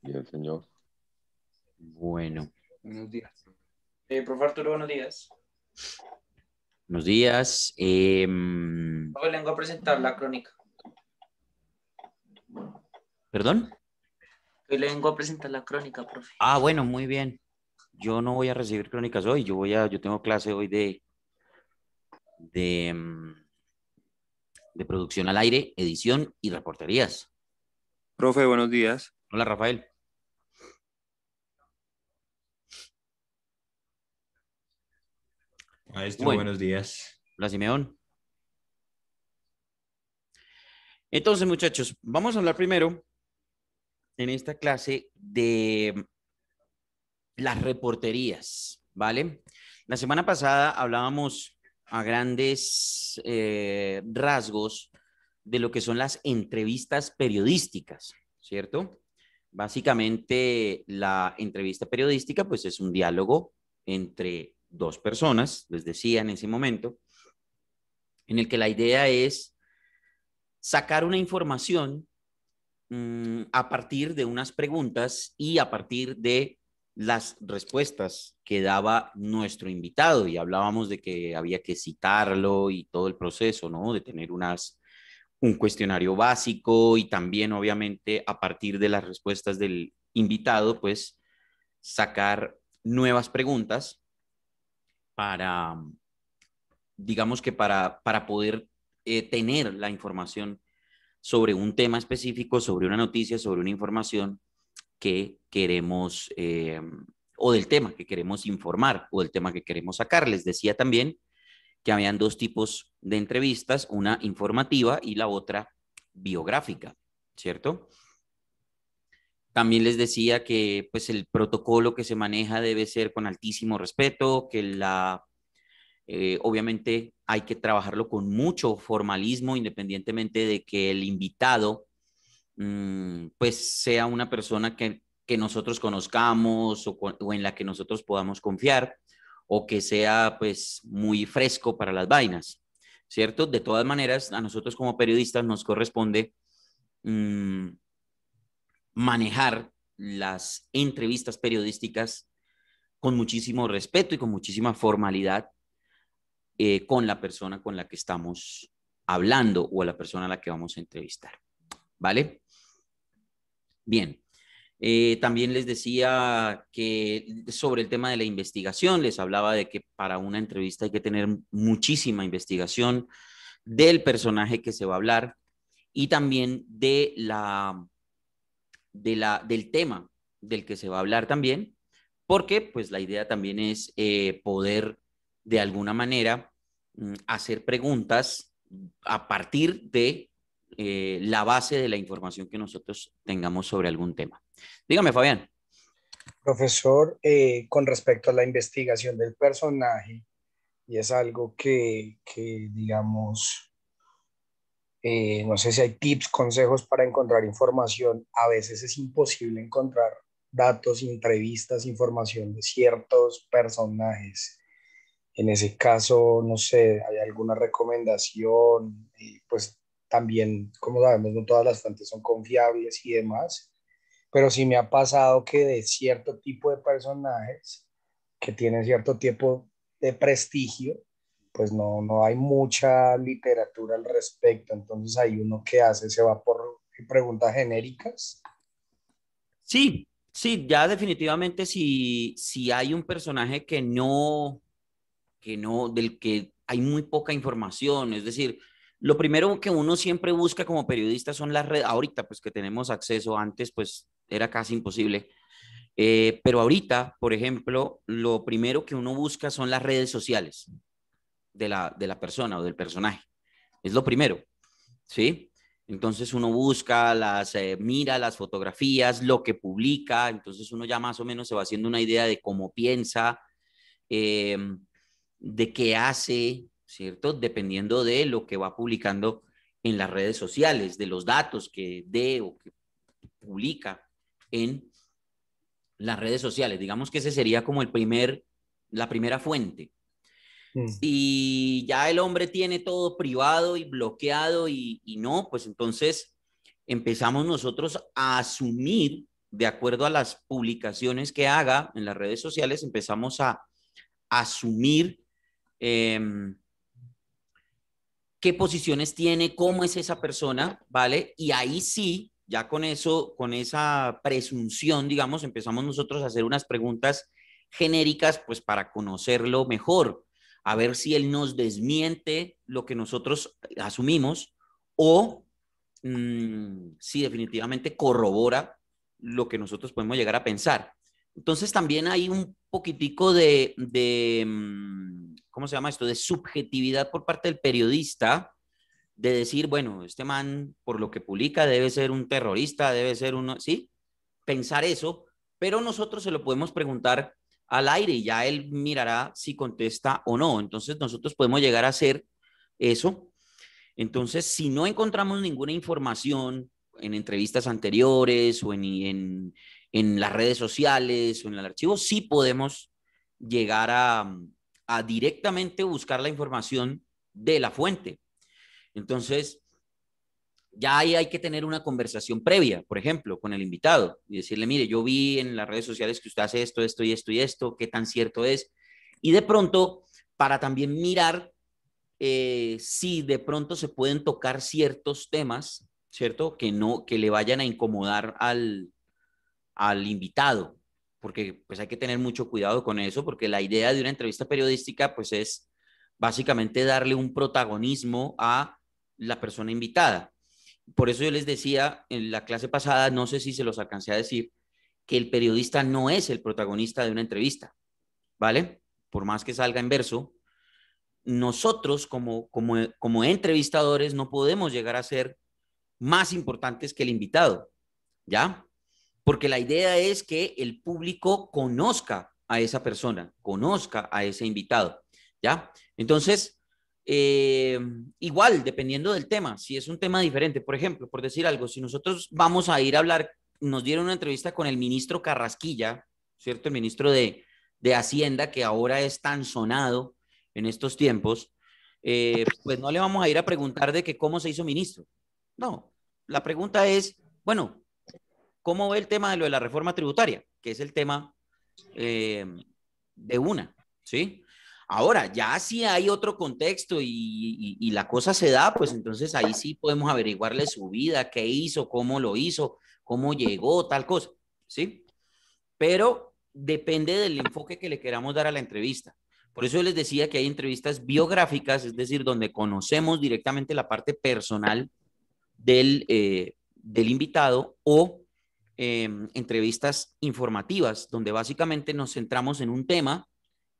Bien, señor. Bueno. Buenos días. Eh, profe Arturo, buenos días. Buenos días. Eh, vengo a presentar la crónica. ¿Perdón? Hoy le vengo a presentar la crónica, profe. Ah, bueno, muy bien. Yo no voy a recibir crónicas hoy. Yo voy a, yo tengo clase hoy de, de, em, de producción al aire, edición y reporterías. Profe, buenos días. Hola, Rafael. Maestro, buenos días. Hola, Simeón. Entonces, muchachos, vamos a hablar primero en esta clase de las reporterías, ¿vale? La semana pasada hablábamos a grandes eh, rasgos de lo que son las entrevistas periodísticas, ¿cierto? Básicamente la entrevista periodística pues es un diálogo entre dos personas, les decía en ese momento, en el que la idea es sacar una información mm, a partir de unas preguntas y a partir de las respuestas que daba nuestro invitado y hablábamos de que había que citarlo y todo el proceso, ¿no? De tener unas un cuestionario básico y también obviamente a partir de las respuestas del invitado, pues sacar nuevas preguntas para, digamos que para, para poder eh, tener la información sobre un tema específico, sobre una noticia, sobre una información que queremos, eh, o del tema que queremos informar, o del tema que queremos sacar. Les decía también que habían dos tipos de entrevistas, una informativa y la otra biográfica, ¿cierto? También les decía que pues el protocolo que se maneja debe ser con altísimo respeto, que la eh, obviamente hay que trabajarlo con mucho formalismo, independientemente de que el invitado mm, pues sea una persona que, nosotros conozcamos o, o, en la que nosotros podamos confiar o que sea pues muy fresco para las vainas. ¿cierto? De todas maneras, a nosotros como periodistas nos corresponde mm, manejar las entrevistas periodísticas con muchísimo respeto y con muchísima formalidad eh, con la persona con la que estamos hablando o a la persona a la que vamos a entrevistar. ¿Vale? Bien, eh, también les decía que sobre el tema de la investigación, les hablaba de que para una entrevista hay que tener muchísima investigación del personaje que se va a hablar y también de la, del tema del que se va a hablar también, porque pues la idea también es eh, poder de alguna manera mm, hacer preguntas a partir de eh, la base de la información que nosotros tengamos sobre algún tema. Dígame, Fabián. Profesor, eh, con respecto a la investigación del personaje, y es algo que, digamos, eh, no sé si hay tips, consejos para encontrar información, a veces es imposible encontrar datos, entrevistas, información de ciertos personajes. En ese caso, no sé, hay alguna recomendación, y pues también, como sabemos, no todas las fuentes son confiables y demás pero sí me ha pasado que de cierto tipo de personajes que tienen cierto tipo de prestigio, pues no, no hay mucha literatura al respecto. Entonces hay uno que hace, se va por preguntas genéricas. Sí, sí, ya definitivamente si, si hay un personaje que no, que no, del que hay muy poca información, es decir, lo primero que uno siempre busca como periodista son las redes, ahorita pues que tenemos acceso, antes pues era casi imposible. Eh, pero ahorita, por ejemplo, lo primero que uno busca son las redes sociales de la, de la persona o del personaje. Es lo primero, ¿sí? Entonces uno busca, las eh, mira las fotografías, lo que publica, entonces uno ya más o menos se va haciendo una idea de cómo piensa, eh, de qué hace, ¿cierto? Dependiendo de lo que va publicando en las redes sociales, de los datos que dé o que publica en las redes sociales. Digamos que ese sería como el primer, la primera fuente. Mm. y ya el hombre tiene todo privado y bloqueado y, no, pues entonces empezamos nosotros a asumir, de acuerdo a las publicaciones que haga en las redes sociales, empezamos a asumir em, qué posiciones tiene, cómo es esa persona, ¿vale? Y ahí sí ya con eso, con esa presunción, digamos, empezamos nosotros a hacer unas preguntas genéricas, pues para conocerlo mejor, a ver si él nos desmiente lo que nosotros asumimos o mm, si definitivamente corrobora lo que nosotros podemos llegar a pensar. Entonces también hay un poquitico de, de mm, ¿cómo se llama esto? De subjetividad por parte del periodista de decir, bueno, este man, por lo que publica, debe ser un terrorista, debe ser uno, ¿sí? Pensar eso, pero nosotros se lo podemos preguntar al aire y ya él mirará si contesta o no. Entonces nosotros podemos llegar a hacer eso. Entonces, si no encontramos ninguna información en entrevistas anteriores o en, las redes sociales o en el archivo, sí podemos llegar a, a directamente buscar la información de la fuente entonces, ya ahí hay que tener una conversación previa, por ejemplo, con el invitado y decirle, mire, yo vi en las redes sociales que usted hace esto, esto y esto y esto, qué tan cierto es. Y de pronto, para también mirar eh, si de pronto se pueden tocar ciertos temas, ¿cierto? Que no, que le vayan a incomodar al, al invitado, porque pues hay que tener mucho cuidado con eso, porque la idea de una entrevista periodística pues es básicamente darle un protagonismo a la persona invitada. Por eso yo les decía en la clase pasada, no sé si se los alcancé a decir, que el periodista no es el protagonista de una entrevista, ¿vale? Por más que salga en verso, nosotros como, como, como entrevistadores no podemos llegar a ser más importantes que el invitado, ¿ya? Porque la idea es que el público conozca a esa persona, conozca a ese invitado, ¿ya? Entonces, eh, igual, dependiendo del tema, si es un tema diferente, por ejemplo, por decir algo, si nosotros vamos a ir a hablar, nos dieron una entrevista con el ministro Carrasquilla, ¿cierto? El ministro de, de Hacienda, que ahora es tan sonado en estos tiempos, eh, pues no le vamos a ir a preguntar de que cómo se hizo ministro. No, la pregunta es, bueno, ¿cómo ve el tema de lo de la reforma tributaria? Que es el tema eh, de una, ¿sí? Ahora, ya si hay otro contexto y, la cosa se da, pues entonces ahí sí podemos averiguarle su vida, qué hizo, cómo lo hizo, cómo llegó, tal cosa, ¿sí? Pero depende del enfoque que le queramos dar a la entrevista. Por eso les decía que hay entrevistas biográficas, es decir, donde conocemos directamente la parte personal del, eh, del invitado o em, entrevistas informativas, donde básicamente nos centramos en un tema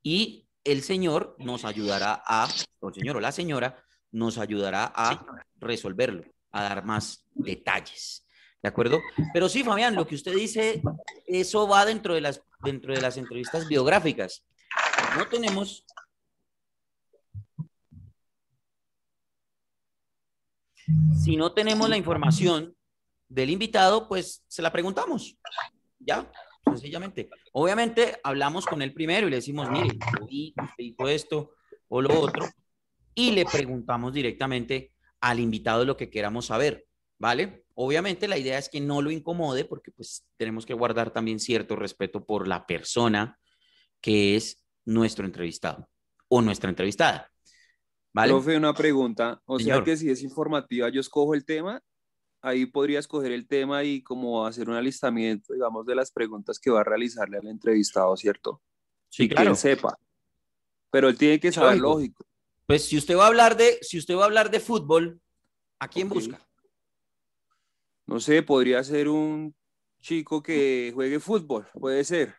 y el Señor nos ayudará a, el Señor o la señora, nos ayudará a resolverlo, a dar más detalles. ¿De acuerdo? Pero sí, Fabián, lo que usted dice, eso va dentro de las, dentro de las entrevistas biográficas. No tenemos... Si no tenemos la información del invitado, pues se la preguntamos. ¿Ya? sencillamente. Obviamente hablamos con él primero y le decimos, mire, dijo esto o lo otro, y le preguntamos directamente al invitado lo que queramos saber, ¿vale? Obviamente la idea es que no lo incomode porque pues tenemos que guardar también cierto respeto por la persona que es nuestro entrevistado o nuestra entrevistada. ¿Vale? Profe, una pregunta. O sea que si es informativa, yo escojo el tema ahí podría escoger el tema y como hacer un alistamiento, digamos, de las preguntas que va a realizarle al entrevistado, ¿cierto? Sí, claro. que él sepa. Pero él tiene que saber lógico. Pues si usted va a hablar de, si usted va a hablar de fútbol, ¿a quién busca? No sé, podría ser un chico que juegue fútbol, puede ser.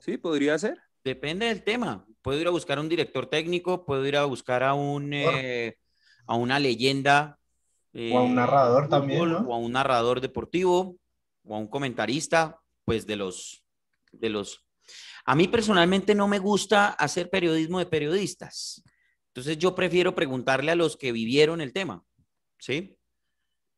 Sí, podría ser. Depende del tema. Puedo ir a buscar a un director técnico, puedo ir a buscar a un eh, a una leyenda o a un eh, narrador también. ¿no? O a un narrador deportivo, o a un comentarista, pues de los, de los... A mí personalmente no me gusta hacer periodismo de periodistas. Entonces yo prefiero preguntarle a los que vivieron el tema, ¿sí?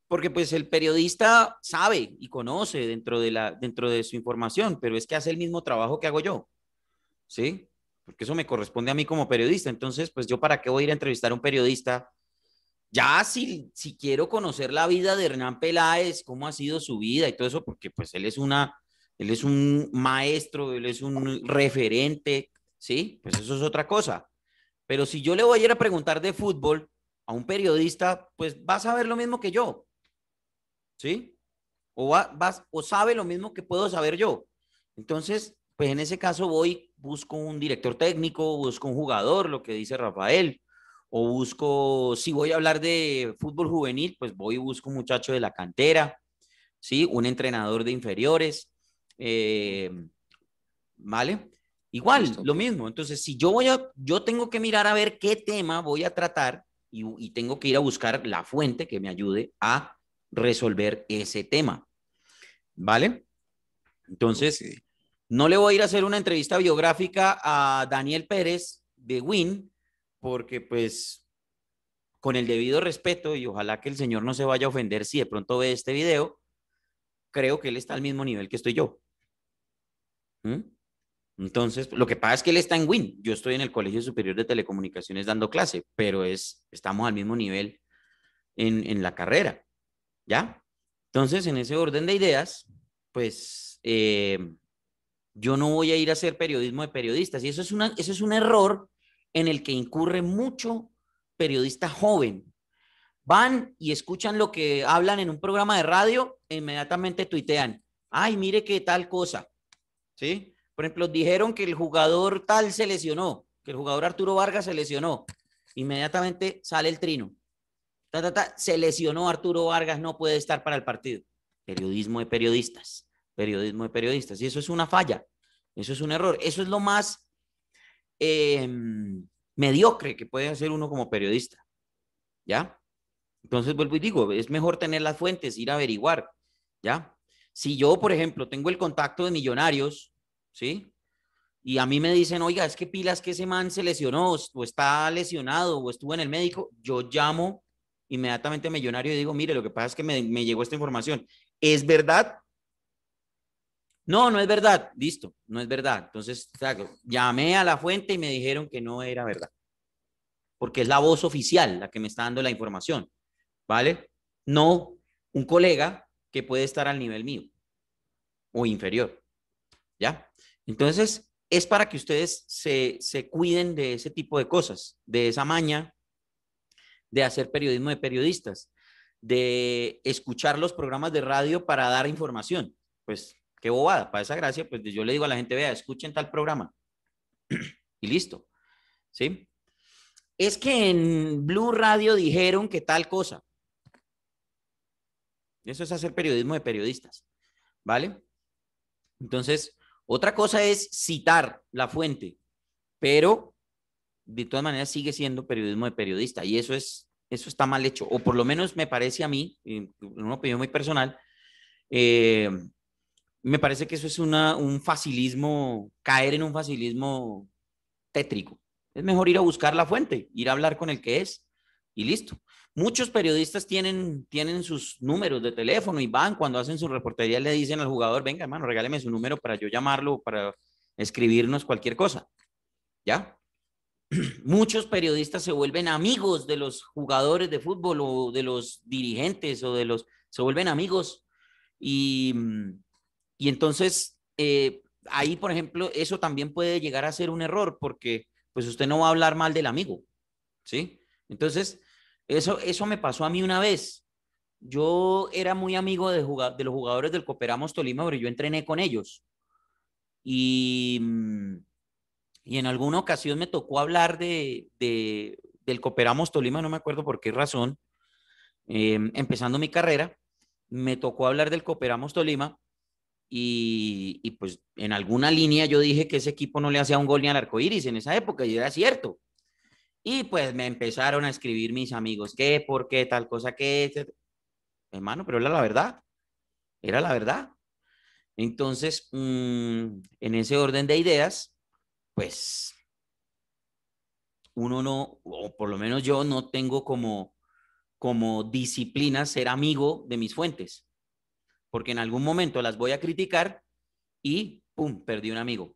Porque pues el periodista sabe y conoce dentro de, la, dentro de su información, pero es que hace el mismo trabajo que hago yo, ¿sí? Porque eso me corresponde a mí como periodista. Entonces, pues yo para qué voy a ir a entrevistar a un periodista ya si, quiero conocer la vida de Hernán Peláez, cómo ha sido su vida y todo eso, porque pues él es una, él es un maestro, él es un referente, ¿sí? Pues eso es otra cosa. Pero si yo le voy a ir a preguntar de fútbol a un periodista, pues va a saber lo mismo que yo, ¿sí? O, o sabe lo mismo que puedo saber yo. Entonces, pues en ese caso voy, busco un director técnico, busco un jugador, lo que dice Rafael, o busco, si voy a hablar de fútbol juvenil, pues voy y busco un muchacho de la cantera, ¿sí? Un entrenador de inferiores, eh, ¿vale? Igual, lo mismo. Entonces, si yo voy a, yo tengo que mirar a ver qué tema voy a tratar y, tengo que ir a buscar la fuente que me ayude a resolver ese tema, ¿vale? Entonces, no le voy a ir a hacer una entrevista biográfica a Daniel Pérez de Win porque pues con el debido respeto y ojalá que el señor no se vaya a ofender si de pronto ve este video, creo que él está al mismo nivel que estoy yo. ¿Mm? Entonces, lo que pasa es que él está en WIN, yo estoy en el Colegio Superior de Telecomunicaciones dando clase, pero es, estamos al mismo nivel en, la carrera, ¿ya? Entonces, en ese orden de ideas, pues eh, yo no voy a ir a hacer periodismo de periodistas y eso es, una, eso es un error en el que incurre mucho periodista joven. Van y escuchan lo que hablan en un programa de radio, e inmediatamente tuitean, ay, mire qué tal cosa. ¿Sí? Por ejemplo, dijeron que el jugador tal se lesionó, que el jugador Arturo Vargas se lesionó. Inmediatamente sale el trino. Ta, ta, ta, se lesionó Arturo Vargas, no puede estar para el partido. Periodismo de periodistas, periodismo de periodistas. Y eso es una falla, eso es un error, eso es lo más Em, mediocre que puede hacer uno como periodista. ¿Ya? Entonces vuelvo y digo, es mejor tener las fuentes, ir a averiguar. ¿Ya? Si yo, por ejemplo, tengo el contacto de millonarios, ¿sí? Y a mí me dicen, oiga, es que pilas que ese man se lesionó o está lesionado o estuvo en el médico, yo llamo inmediatamente a millonario y digo, mire, lo que pasa es que me, me llegó esta información. ¿Es verdad no, no es verdad. Listo, no es verdad. Entonces, llamé a la fuente y me dijeron que no era verdad. Porque es la voz oficial la que me está dando la información. ¿Vale? No un colega que puede estar al nivel mío o inferior. ¿Ya? Entonces, es para que ustedes se, se cuiden de ese tipo de cosas, de esa maña de hacer periodismo de periodistas, de escuchar los programas de radio para dar información. Pues Qué bobada, para esa gracia, pues yo le digo a la gente, vea, escuchen tal programa. y listo. ¿Sí? Es que en Blue Radio dijeron que tal cosa. Eso es hacer periodismo de periodistas. ¿Vale? Entonces, otra cosa es citar la fuente, pero de todas maneras sigue siendo periodismo de periodista y eso es eso está mal hecho o por lo menos me parece a mí, en una opinión muy personal, eh, me parece que eso es una, un facilismo, caer en un facilismo tétrico. Es mejor ir a buscar la fuente, ir a hablar con el que es y listo. Muchos periodistas tienen, tienen sus números de teléfono y van cuando hacen su reportería, le dicen al jugador, venga hermano, regáleme su número para yo llamarlo, para escribirnos cualquier cosa. ¿Ya? Muchos periodistas se vuelven amigos de los jugadores de fútbol o de los dirigentes o de los, se vuelven amigos y mm, y entonces, eh, ahí, por ejemplo, eso también puede llegar a ser un error porque pues usted no va a hablar mal del amigo, ¿sí? Entonces, eso, eso me pasó a mí una vez. Yo era muy amigo de, de los jugadores del Cooperamos Tolima, pero yo entrené con ellos. Y, mm, y en alguna ocasión me tocó hablar de, del Cooperamos Tolima, no me acuerdo por qué razón, em, empezando mi carrera, me tocó hablar del Cooperamos Tolima y, pues en alguna línea yo dije que ese equipo no le hacía un gol ni al arco iris en esa época, y era cierto. Y pues me empezaron a escribir mis amigos, ¿qué? ¿Por qué? Tal cosa que. Hermano, pero era la verdad. Era la verdad. Entonces, mm, en ese orden de ideas, pues uno no, o por lo menos yo no tengo como disciplina ser amigo de mis fuentes porque en algún momento las voy a criticar y pum, perdí un amigo.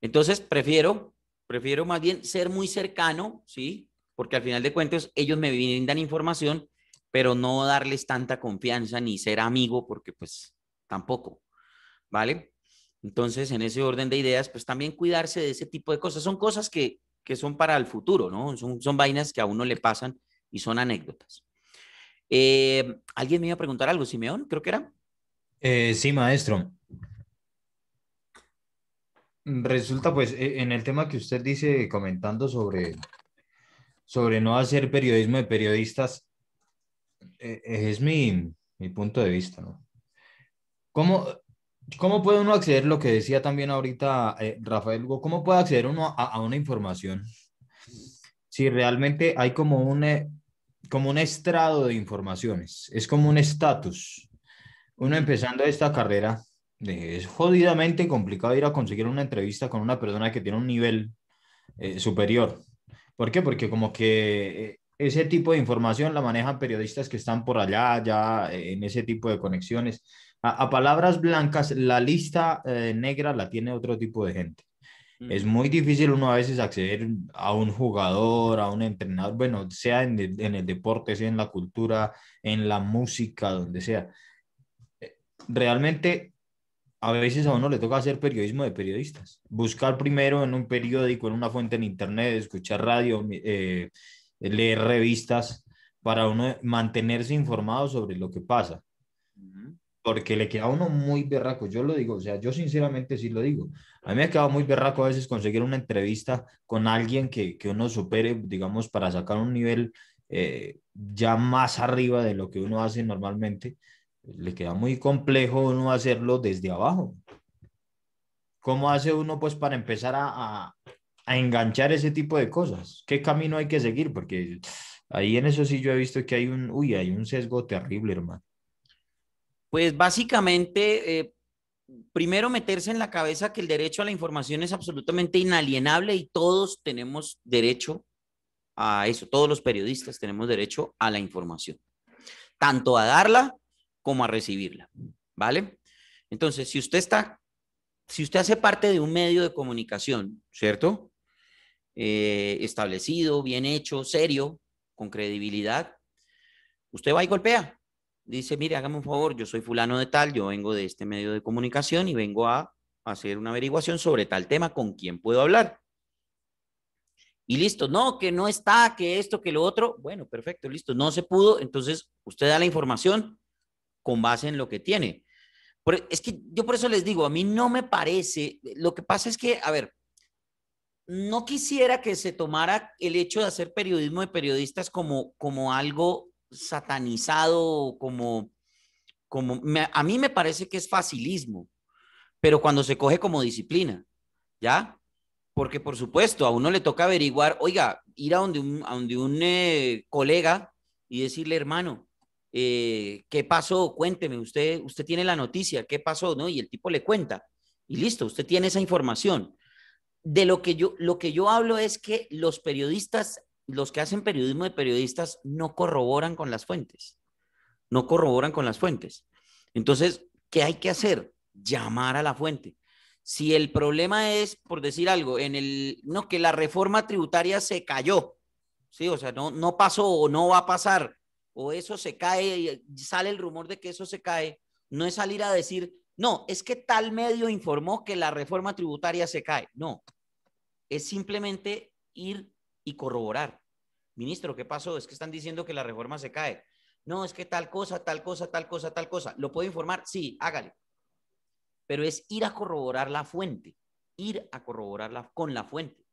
Entonces, prefiero, prefiero más bien ser muy cercano, ¿sí? Porque al final de cuentas ellos me brindan información, pero no darles tanta confianza ni ser amigo, porque pues tampoco, ¿vale? Entonces, en ese orden de ideas, pues también cuidarse de ese tipo de cosas. Son cosas que, que son para el futuro, ¿no? Son, son vainas que a uno le pasan y son anécdotas. Eh, Alguien me iba a preguntar algo, Simeón, creo que era. Eh, sí, maestro. Resulta pues e, en el tema que usted dice comentando sobre, sobre no hacer periodismo de periodistas, e, e, es mi, mi, punto de vista. ¿no? ¿Cómo, ¿Cómo puede uno acceder, lo que decía también ahorita eh, Rafael Rafael, cómo puede acceder uno a, a, una información si realmente hay como un, eh, como un estrado de informaciones? Es como un estatus uno empezando esta carrera, es jodidamente complicado ir a conseguir una entrevista con una persona que tiene un nivel eh, superior. ¿Por qué? Porque como que eh, ese tipo de información la manejan periodistas que están por allá, ya eh, en ese tipo de conexiones. A, palabras blancas, la lista negra la tiene otro tipo de gente. Mm. Es muy difícil uno a veces acceder a un jugador, a un entrenador, bueno, sea en el deporte, sea en la cultura, en la música, donde sea realmente a veces a uno le toca hacer periodismo de periodistas. Buscar primero en un periódico, en una fuente en internet, escuchar radio, eh, leer revistas, para uno mantenerse informado sobre lo que pasa. Porque le queda uno muy berraco, yo lo digo, o sea, yo sinceramente sí lo digo. A mí me ha quedado muy berraco a veces conseguir una entrevista con alguien que, uno supere, digamos, para sacar un nivel eh, ya más arriba de lo que uno hace normalmente le queda muy complejo uno hacerlo desde abajo. ¿Cómo hace uno pues para empezar a, a, enganchar ese tipo de cosas? ¿Qué camino hay que seguir? Porque ahí en eso sí yo he visto que hay un, uy, hay un sesgo terrible, hermano. Pues básicamente, eh, primero meterse en la cabeza que el derecho a la información es absolutamente inalienable y todos tenemos derecho a eso, todos los periodistas tenemos derecho a la información, tanto a darla Cómo a recibirla, ¿vale? Entonces, si usted está, si usted hace parte de un medio de comunicación, ¿cierto? Eh, establecido, bien hecho, serio, con credibilidad, usted va y golpea. Dice, mire, hágame un favor, yo soy fulano de tal, yo vengo de este medio de comunicación y vengo a hacer una averiguación sobre tal tema, ¿con quién puedo hablar? y listo, no, que no está, que esto, que lo otro, bueno, perfecto, listo, no se pudo, entonces usted da la información, con base en lo que tiene. pero es que yo por eso les digo, a mí no me parece, lo que pasa es que, a ver, no quisiera que se tomara el hecho de hacer periodismo de periodistas como, como algo satanizado, como, como a mí me parece que es facilismo, pero cuando se coge como disciplina, ¿ya? Porque por supuesto, a uno le toca averiguar, oiga, ir a donde un, un eh, colega y decirle, hermano, eh, ¿qué pasó? Cuénteme, usted, usted tiene la noticia, ¿qué pasó? ¿No? Y el tipo le cuenta. Y listo, usted tiene esa información. De lo que yo, lo que yo hablo es que los periodistas, los que hacen periodismo de periodistas, no corroboran con las fuentes. No corroboran con las fuentes. Entonces, ¿qué hay que hacer? Llamar a la fuente. Si el problema es, por decir algo, en el, no, que la reforma tributaria se cayó, ¿sí? O sea, no, no pasó o no va a pasar o eso se cae, y sale el rumor de que eso se cae, no es salir a decir, no, es que tal medio informó que la reforma tributaria se cae. No, es simplemente ir y corroborar. Ministro, ¿qué pasó? Es que están diciendo que la reforma se cae. No, es que tal cosa, tal cosa, tal cosa, tal cosa. ¿Lo puedo informar? Sí, hágale. Pero es ir a corroborar la fuente, ir a corroborarla con la fuente.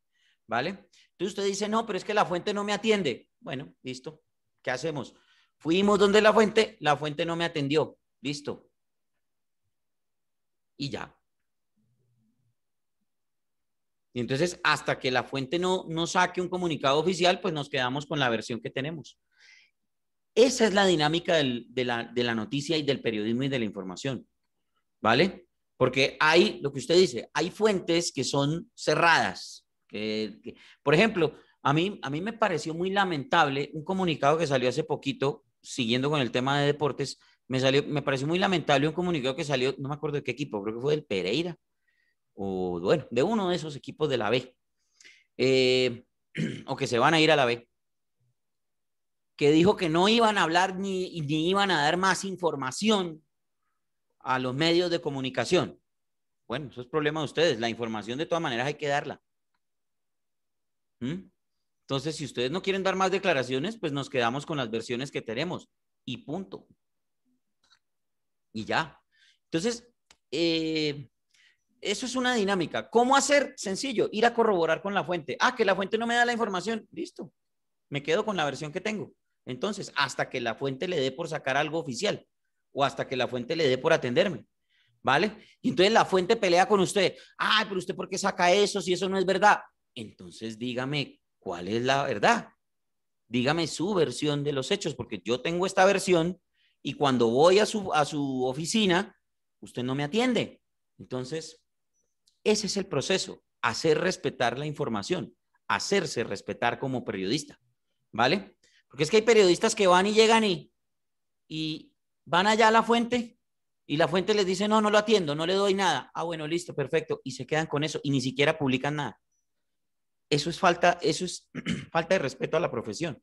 ¿Vale? Entonces usted dice, no, pero es que la fuente no me atiende. Bueno, listo. ¿Qué hacemos? Fuimos donde la fuente, la fuente no me atendió. Listo. Y ya. Y entonces, hasta que la fuente no, no saque un comunicado oficial, pues nos quedamos con la versión que tenemos. Esa es la dinámica de, la, de la noticia y del periodismo y de la información. ¿Vale? Porque hay, lo que usted dice, hay fuentes que son cerradas. que, por ejemplo, a mí, a mí me pareció muy lamentable un comunicado que salió hace poquito siguiendo con el tema de deportes, me, salió, me pareció muy lamentable un comunicado que salió, no me acuerdo de qué equipo, creo que fue del Pereira, o bueno, de uno de esos equipos de la B, eh, o que se van a ir a la B, que dijo que no iban a hablar ni, iban a dar más información a los medios de comunicación. Bueno, eso es problema de ustedes, la información de todas maneras hay que darla. ¿Mm? Entonces, si ustedes no quieren dar más declaraciones, pues nos quedamos con las versiones que tenemos y punto. Y ya. Entonces, eh, eso es una dinámica. ¿Cómo hacer? Sencillo, ir a corroborar con la fuente. Ah, que la fuente no me da la información. Listo. Me quedo con la versión que tengo. Entonces, hasta que la fuente le dé por sacar algo oficial o hasta que la fuente le dé por atenderme. ¿Vale? Y entonces la fuente pelea con usted. Ah, pero usted por qué saca eso si eso no es verdad. Entonces dígame ¿Cuál es la verdad? Dígame su versión de los hechos, porque yo tengo esta versión y cuando voy a su, a su oficina, usted no me atiende. Entonces, ese es el proceso, hacer respetar la información, hacerse respetar como periodista, ¿vale? Porque es que hay periodistas que van y llegan y, y van allá a la fuente y la fuente les dice, no, no lo atiendo, no le doy nada. Ah, bueno, listo, perfecto. Y se quedan con eso y ni siquiera publican nada eso es falta, eso es falta de respeto a la profesión.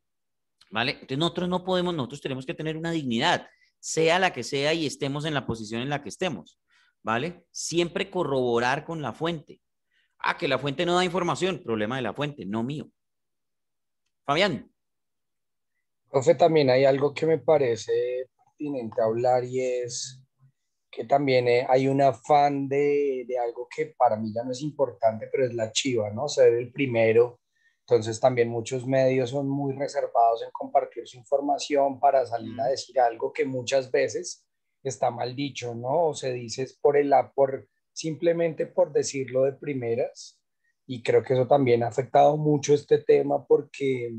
¿Vale? Entonces nosotros no podemos, nosotros tenemos que tener una dignidad, sea la que sea y estemos en la posición en la que estemos, ¿vale? Siempre corroborar con la fuente. Ah, que la fuente no da información, problema de la fuente, no mío. Fabián. Profe, también hay algo que me parece pertinente hablar y es que también eh, hay un afán de, algo que para mí ya no es importante, pero es la chiva, ¿no? Ser el primero. Entonces también muchos medios son muy reservados en compartir su información para salir a mm. decir algo que muchas veces está mal dicho, ¿no? O se dice es por el por simplemente por decirlo de primeras. Y creo que eso también ha afectado mucho este tema porque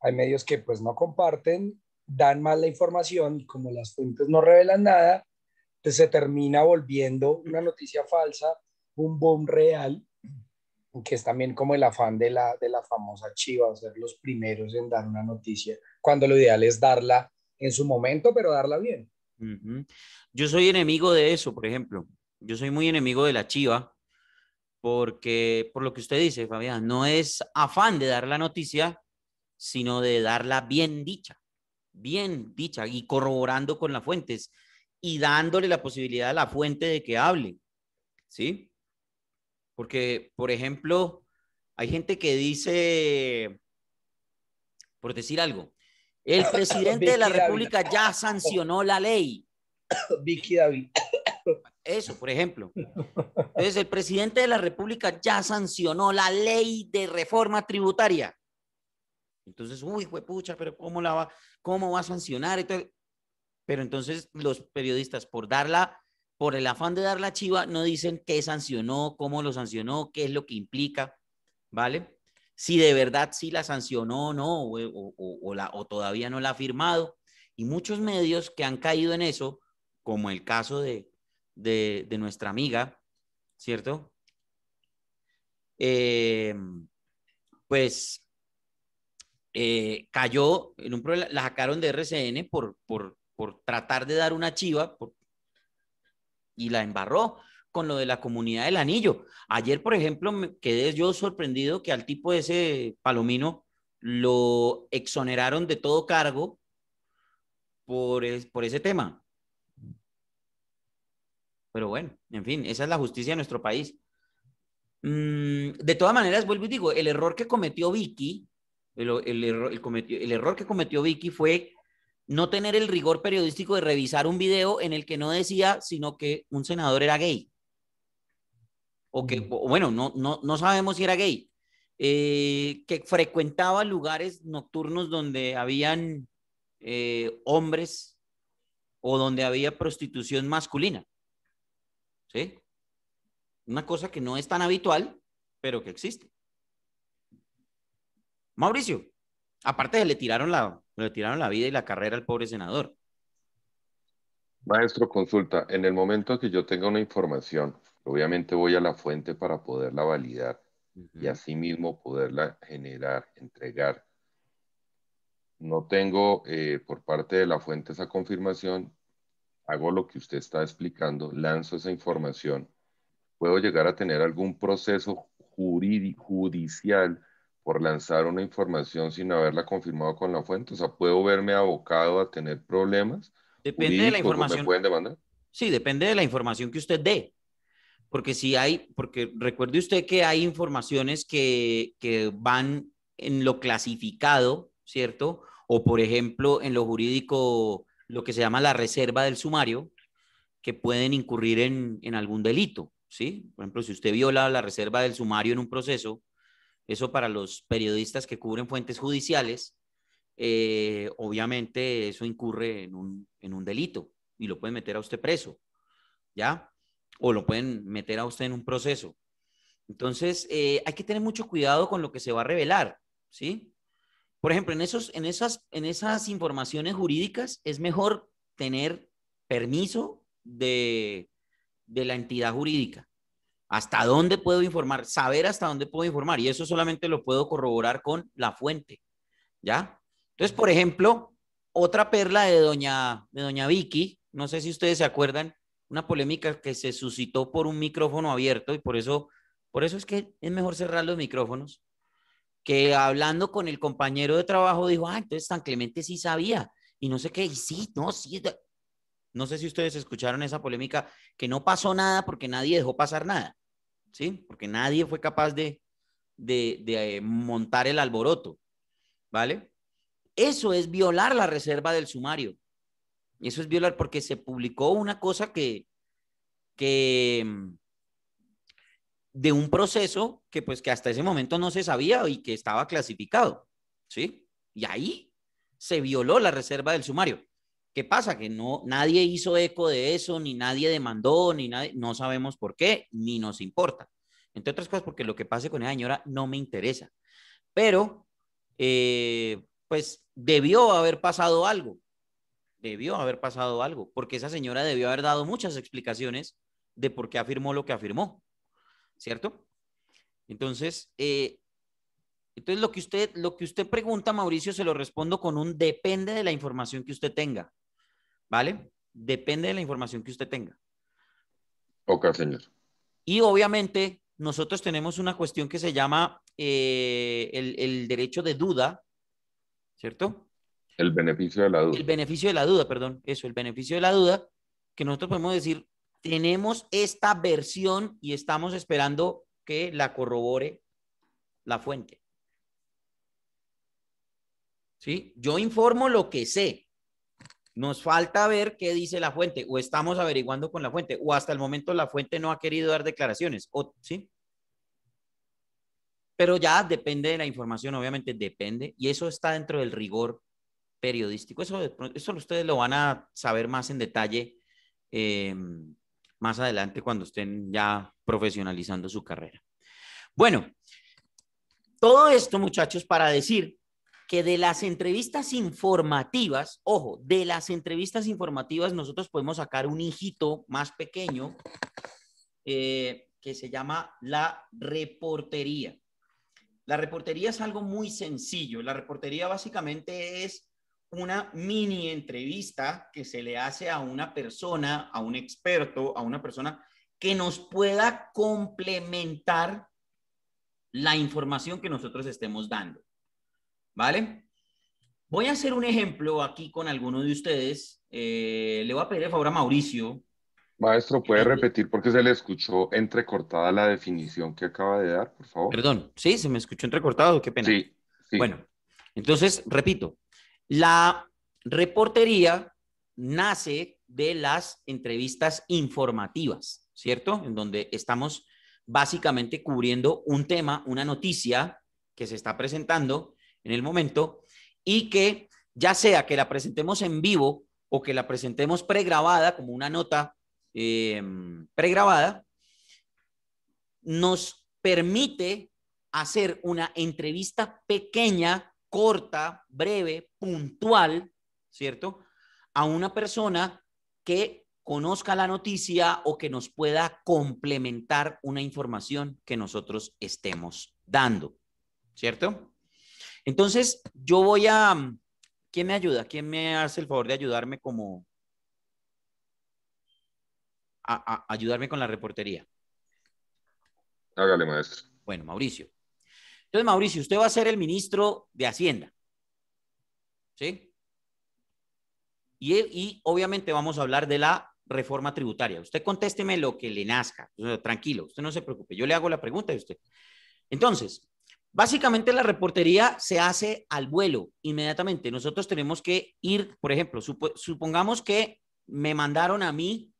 hay medios que pues no comparten, dan mal la información y como las fuentes no revelan nada, entonces se termina volviendo una noticia falsa, un boom real, que es también como el afán de la, de la famosa chiva, ser los primeros en dar una noticia, cuando lo ideal es darla en su momento, pero darla bien. Yo soy enemigo de eso, por ejemplo. Yo soy muy enemigo de la chiva, porque por lo que usted dice, Fabián, no es afán de dar la noticia, sino de darla bien dicha, bien dicha y corroborando con las fuentes y dándole la posibilidad a la fuente de que hable, ¿sí? Porque, por ejemplo, hay gente que dice, por decir algo, el presidente de la República ya sancionó la ley. Vicky David. Eso, por ejemplo. Entonces, el presidente de la República ya sancionó la ley de reforma tributaria. Entonces, uy, pucha, pero ¿cómo la va, cómo va a sancionar? Entonces, pero entonces los periodistas, por darla, por el afán de dar la chiva, no dicen qué sancionó, cómo lo sancionó, qué es lo que implica, ¿vale? Si de verdad sí la sancionó o no, o, o, todavía no la ha firmado. Y muchos medios que han caído en eso, como el caso de, nuestra amiga, ¿cierto? Eh, pues eh, cayó en un problema, la sacaron de RCN por, por, por tratar de dar una chiva y la embarró con lo de la comunidad del anillo. Ayer, por ejemplo, me quedé yo sorprendido que al tipo ese palomino lo exoneraron de todo cargo por, ese tema. Pero bueno, en fin, esa es la justicia de nuestro país. Mm, de todas maneras, vuelvo y digo, el error que cometió Vicky, el, error, el error que cometió Vicky fue no tener el rigor periodístico de revisar un video en el que no decía, sino que un senador era gay. O que, mm. bueno, no, no, no sabemos si era gay. Eh, que frecuentaba lugares nocturnos donde habían eh, hombres o donde había prostitución masculina. ¿Sí? Una cosa que no es tan habitual, pero que existe. Mauricio, Aparte le tiraron la, le tiraron la vida y la carrera al pobre senador. Maestro, consulta, en el momento que yo tenga una información, obviamente voy a la fuente para poderla validar y asimismo poderla generar, entregar. No tengo eh, por parte de la fuente esa confirmación, hago lo que usted está explicando, lanzo esa información. Puedo llegar a tener algún proceso judicial por lanzar una información sin haberla confirmado con la fuente? O sea, ¿puedo verme abocado a tener problemas? Depende de la información. ¿Me pueden demandar? Sí, depende de la información que usted dé. Porque si hay, porque recuerde usted que hay informaciones que, que van en lo clasificado, ¿cierto? O por ejemplo, en lo jurídico, lo que se llama la reserva del sumario, que pueden incurrir en, en algún delito, ¿sí? Por ejemplo, si usted viola la reserva del sumario en un proceso, eso para los periodistas que cubren fuentes judiciales, eh, obviamente eso incurre en un, delito y lo pueden meter a usted preso, ¿ya? O lo pueden meter a usted en un proceso. Entonces, eh, hay que tener mucho cuidado con lo que se va a revelar, ¿sí? Por ejemplo, en, esos, en, esas, en esas informaciones jurídicas es mejor tener permiso de la entidad jurídica. ¿Hasta dónde puedo informar? Saber hasta dónde puedo informar. Y eso solamente lo puedo corroborar con la fuente. ¿Ya? Entonces, por ejemplo, otra perla de doña, de doña Vicky, no sé si ustedes se acuerdan, una polémica que se suscitó por un micrófono abierto y por eso, por eso es que es mejor cerrar los micrófonos, que hablando con el compañero de trabajo dijo, ah, entonces San Clemente sí sabía y no sé qué, y sí, no, sí. No sé si ustedes escucharon esa polémica, que no pasó nada porque nadie dejó pasar nada. ¿sí? Porque nadie fue capaz de, eh, montar el alboroto, ¿vale? Eso es violar la reserva del sumario. Eso es violar porque se publicó una cosa que, que mm, de un proceso que pues que hasta ese momento no se sabía y que estaba clasificado, ¿sí? Y ahí se violó la reserva del sumario. ¿Qué pasa? Que no, nadie hizo eco de eso, ni nadie demandó, ni nadie, no sabemos por qué, ni nos importa. Entre otras cosas, porque lo que pase con esa señora no me interesa. Pero, eh, pues, debió haber pasado algo. Debió haber pasado algo, porque esa señora debió haber dado muchas explicaciones de por qué afirmó lo que afirmó, ¿cierto? Entonces, eh, entonces lo que usted, lo que usted pregunta, Mauricio, se lo respondo con un depende de la información que usted tenga. ¿vale? Depende de la información que usted tenga. Ok, señor. Y obviamente nosotros tenemos una cuestión que se llama eh, el, el, derecho de duda, ¿cierto? El beneficio de la duda. El beneficio de la duda, perdón, eso, el beneficio de la duda, que nosotros podemos decir, tenemos esta versión y estamos esperando que la corrobore la fuente. ¿Sí? Yo informo lo que sé, nos falta ver qué dice la fuente o estamos averiguando con la fuente o hasta el momento la fuente no ha querido dar declaraciones, o, ¿sí? Pero ya depende de la información, obviamente depende y eso está dentro del rigor periodístico. Eso, eso ustedes lo van a saber más en detalle eh, más adelante cuando estén ya profesionalizando su carrera. Bueno, todo esto muchachos para decir que de las entrevistas informativas, ojo, de las entrevistas informativas nosotros podemos sacar un hijito más pequeño eh, que se llama la reportería. La reportería es algo muy sencillo. La reportería básicamente es una mini entrevista que se le hace a una persona, a un experto, a una persona que nos pueda complementar la información que nosotros estemos dando. ¿vale? Voy a hacer un ejemplo aquí con alguno de ustedes. Eh, le voy a pedir favor a Mauricio. Maestro, ¿puede repetir porque se le escuchó entrecortada la definición que acaba de dar, por favor? Perdón, sí, se me escuchó entrecortado, qué pena. sí. Bueno, entonces, repito, la reportería nace de las entrevistas informativas, ¿cierto? En donde estamos básicamente cubriendo un tema, una noticia que se está presentando en el momento y que ya sea que la presentemos en vivo o que la presentemos pregrabada como una nota eh, pregrabada, nos permite hacer una entrevista pequeña, corta, breve, puntual, ¿cierto? A una persona que conozca la noticia o que nos pueda complementar una información que nosotros estemos dando, ¿cierto? Entonces, yo voy a... Mm, ¿Quién me ayuda? ¿Quién me hace el favor de ayudarme como... A, ayudarme con la reportería? Hágale, maestro. Bueno, Mauricio. Entonces, Mauricio, usted va a ser el ministro de Hacienda. ¿Sí? Y, y obviamente vamos a hablar de la reforma tributaria. Usted contésteme lo que le nazca. Tranquilo, usted no se preocupe. Yo le hago la pregunta de usted. Entonces, Básicamente la reportería se hace al vuelo inmediatamente. Nosotros tenemos que ir, por ejemplo, supongamos que me mandaron a mí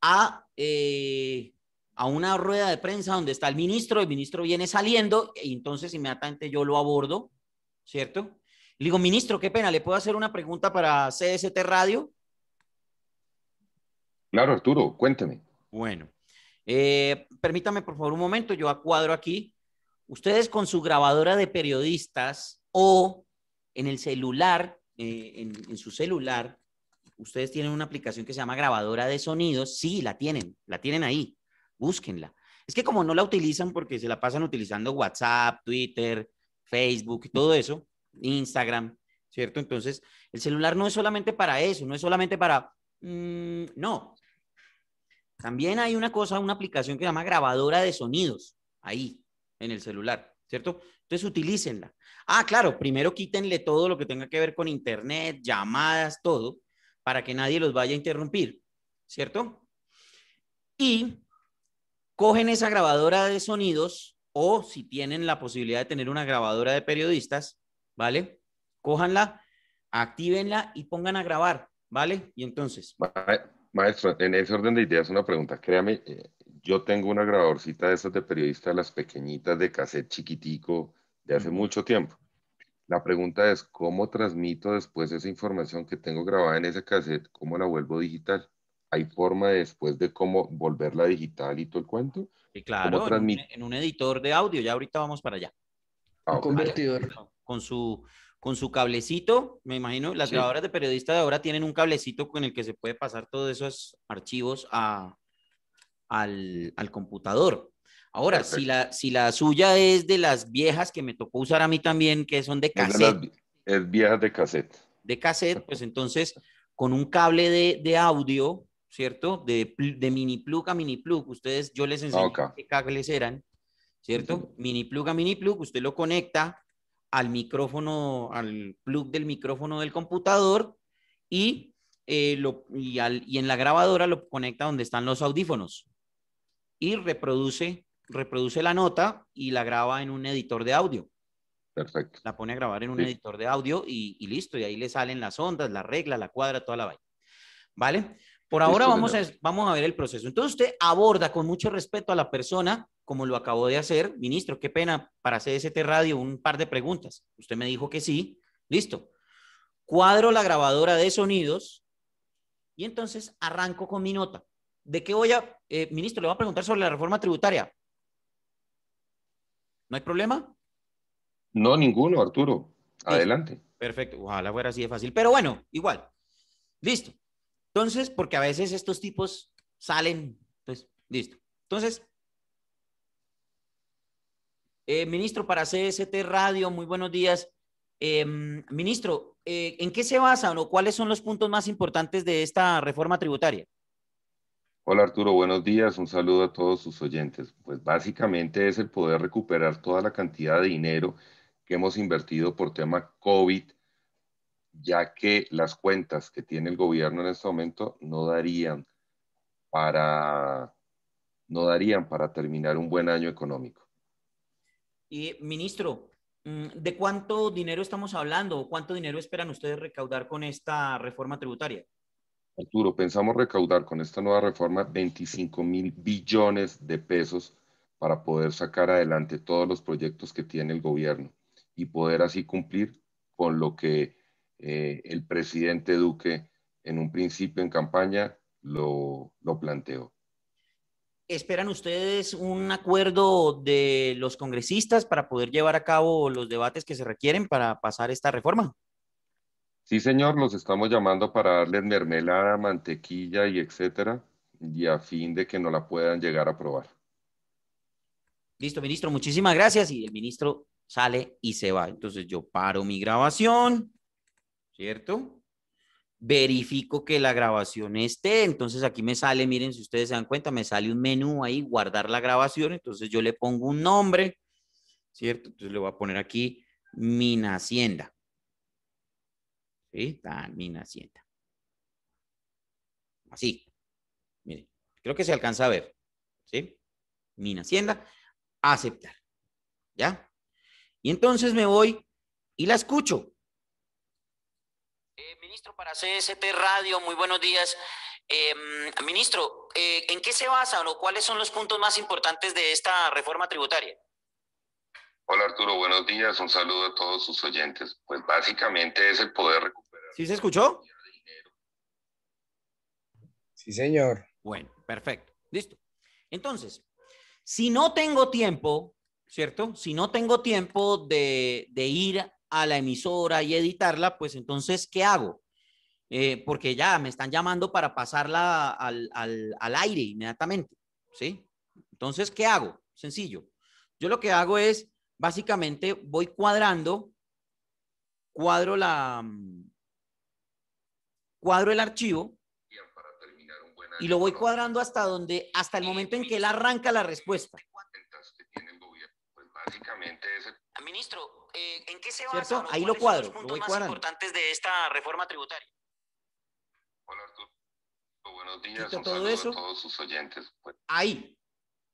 a, eh, a una rueda de prensa donde está el ministro, el ministro viene saliendo y entonces inmediatamente yo lo abordo, ¿cierto? Le digo, ministro, qué pena, ¿le puedo hacer una pregunta para CST Radio? Claro, Arturo, cuénteme. Bueno, eh, permítame por favor un momento, yo acuadro aquí ustedes con su grabadora de periodistas o en el celular, eh, en, su celular, ustedes tienen una aplicación que se llama grabadora de sonidos. Sí, la tienen, la tienen ahí. Búsquenla. Es que como no la utilizan porque se la pasan utilizando WhatsApp, Twitter, Facebook y todo eso, Instagram, ¿cierto? Entonces, el celular no es solamente para eso, no es solamente para... Mm, no. También hay una cosa, una aplicación que se llama grabadora de sonidos. Ahí, en el celular, ¿cierto? Entonces utilícenla. Ah, claro, primero quítenle todo lo que tenga que ver con internet, llamadas, todo, para que nadie los vaya a interrumpir, ¿cierto? Y cogen esa grabadora de sonidos o si tienen la posibilidad de tener una grabadora de periodistas, ¿vale? Cójanla, actívenla y pongan a grabar, ¿vale? Y entonces. Maestro, en ese orden de ideas, una pregunta. Créame, eh, yo tengo una grabadorcita de esas de periodista, las pequeñitas de cassette chiquitico, de hace mucho tiempo. La pregunta es, ¿cómo transmito después esa información que tengo grabada en ese cassette? ¿Cómo la vuelvo digital? ¿Hay forma después de cómo volverla digital y todo el cuento? Y claro, en un, en un, editor de audio, ya ahorita vamos para allá. Ah, convertidor. Con su, con su cablecito, me imagino, las grabadoras de periodista de ahora tienen un cablecito con el que se puede pasar todos esos archivos a, al, computador. Ahora, si la, si la suya es de las viejas que me tocó usar a mí también, que son de cassette. Es, de viejas de cassette. De cassette, pues entonces con un cable de, audio, ¿cierto? De, mini plug a mini plug. Ustedes, yo les enseñé qué cables eran, ¿cierto? Mini plug a mini plug, usted lo conecta al micrófono, al plug del micrófono del computador y, eh, lo, y en la grabadora lo conecta donde están los audífonos y reproduce, reproduce la nota y la graba en un editor de audio. Perfecto. La pone a grabar en un editor de audio y, listo, y ahí le salen las ondas, la regla, la cuadra, toda la vaina. ¿Vale? Por ahora vamos a, vamos a ver el proceso. Entonces usted aborda con mucho respeto a la persona, como lo acabó de hacer. Ministro, qué pena, para CST Radio un par de preguntas. Usted me dijo que sí, listo. Cuadro la grabadora de sonidos y entonces arranco con mi nota. ¿De qué voy a eh, ministro, le voy a preguntar sobre la reforma tributaria. ¿No hay problema? No, ninguno, Arturo. Adelante. Perfecto. Ojalá fuera así de fácil. Pero bueno, igual. Listo. Entonces, porque a veces estos tipos salen. Entonces, pues, listo. Entonces, eh, ministro, para CST Radio, muy buenos días. Em, ministro, eh, ¿en qué se basan o cuáles son los puntos más importantes de esta reforma tributaria? Hola Arturo, buenos días. Un saludo a todos sus oyentes. Pues básicamente es el poder recuperar toda la cantidad de dinero que hemos invertido por tema COVID, ya que las cuentas que tiene el gobierno en este momento no darían para, no darían para terminar un buen año económico. Y eh, ministro, mm, ¿de cuánto dinero estamos hablando? ¿Cuánto dinero esperan ustedes recaudar con esta reforma tributaria? Arturo, pensamos recaudar con esta nueva reforma 25 mil billones de pesos para poder sacar adelante todos los proyectos que tiene el gobierno y poder así cumplir con lo que eh, el presidente Duque en un principio en campaña lo planteó. ¿Esperan ustedes un acuerdo de los congresistas para poder llevar a cabo los debates que se requieren para pasar esta reforma? Sí, señor, los estamos llamando para darles mermelada, mantequilla y etcétera, y a fin de que no la puedan llegar a probar. Listo, ministro, muchísimas gracias. Y el ministro sale y se va. Entonces yo paro mi grabación, ¿cierto? Verifico que la grabación esté. Entonces aquí me sale, miren, si ustedes se dan cuenta, me sale un menú ahí, guardar la grabación. Entonces yo le pongo un nombre, ¿cierto? Entonces le voy a poner aquí mi Hacienda. ¿Sí? mina hacienda. Así. Miren, creo que se alcanza a ver. ¿Sí? Mina Hacienda, aceptar. ¿Ya? Y entonces me voy y la escucho. Eh, ministro, para CST Radio, muy buenos días. Em, ministro, eh, ¿en qué se basa o cuáles son los puntos más importantes de esta reforma tributaria? Hola Arturo, buenos días, un saludo a todos sus oyentes. Pues básicamente es el poder recuperar. ¿Sí se escuchó? Sí, señor. Bueno, perfecto, listo. Entonces, si no tengo tiempo, ¿cierto? Si no tengo tiempo de, ir a la emisora y editarla, pues entonces, ¿qué hago? Eh, porque ya me están llamando para pasarla al, al aire inmediatamente, ¿sí? Entonces, ¿qué hago? Sencillo. Yo lo que hago es básicamente voy cuadrando, cuadro la cuadro el archivo y lo voy cuadrando hasta donde hasta el momento en que él arranca la respuesta. Ministro, eh, ¿en qué se basa? Ahí lo cuadro. Los lo voy más importantes de esta reforma tributaria. Hola Arturo, pues, buenos días. un todo a todos sus oyentes. Pues, Ahí,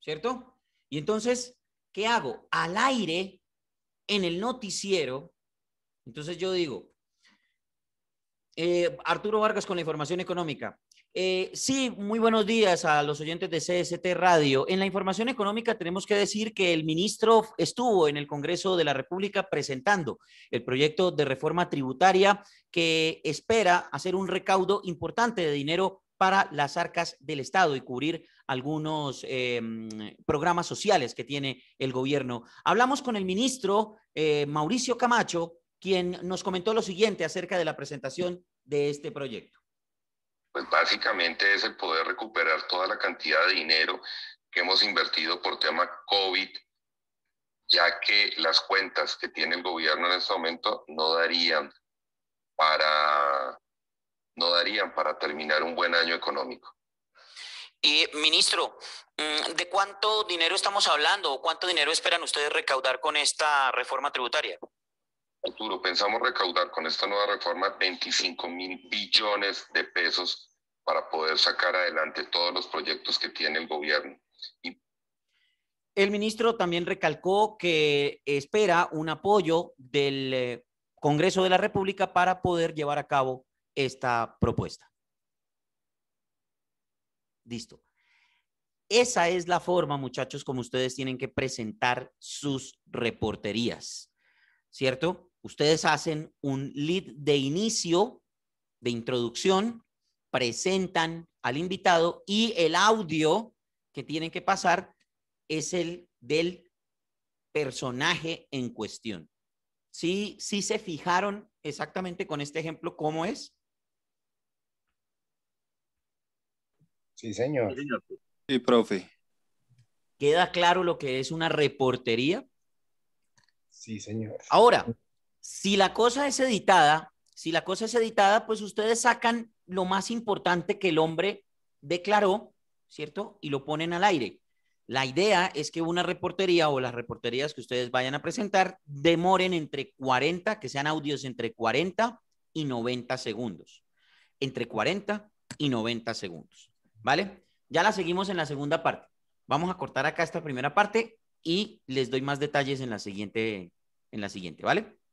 ¿cierto? Y entonces ¿Qué hago al aire en el noticiero, entonces yo digo, eh, Arturo Vargas con la información económica. Eh, sí, muy buenos días a los oyentes de CST Radio. En la información económica tenemos que decir que el ministro estuvo en el Congreso de la República presentando el proyecto de reforma tributaria que espera hacer un recaudo importante de dinero para las arcas del Estado y cubrir algunos em, programas sociales que tiene el gobierno. Hablamos con el ministro eh, Mauricio Camacho, quien nos comentó lo siguiente acerca de la presentación de este proyecto. Pues básicamente es el poder recuperar toda la cantidad de dinero que hemos invertido por tema COVID, ya que las cuentas que tiene el gobierno en este momento no darían para no darían para terminar un buen año económico. Y ministro, mm, ¿de cuánto dinero estamos hablando cuánto dinero esperan ustedes recaudar con esta reforma tributaria? pensamos recaudar con esta nueva reforma 25 mil billones de pesos para poder sacar adelante todos los proyectos que tiene el gobierno. El ministro también recalcó que espera un apoyo del eh, Congreso de la República para poder llevar a cabo esta propuesta. Listo. Esa es la forma, muchachos, como ustedes tienen que presentar sus reporterías, ¿cierto? Ustedes hacen un lead de inicio, de introducción, presentan al invitado y el audio que tienen que pasar es el del personaje en cuestión. ¿Sí, sí se fijaron exactamente con este ejemplo cómo es? Sí, señor. Sí, profe. ¿Queda claro lo que es una reportería? Sí, señor. Ahora, si la cosa es editada, si la cosa es editada, pues ustedes sacan lo más importante que el hombre declaró, ¿cierto? Y lo ponen al aire. La idea es que una reportería o las reporterías que ustedes vayan a presentar demoren entre 40, que sean audios entre 40 y 90 segundos. Entre 40 y 90 segundos. ¿vale? Ya la seguimos en la segunda parte. Vamos a cortar acá esta primera parte y les doy más detalles en la siguiente, en la siguiente, ¿vale?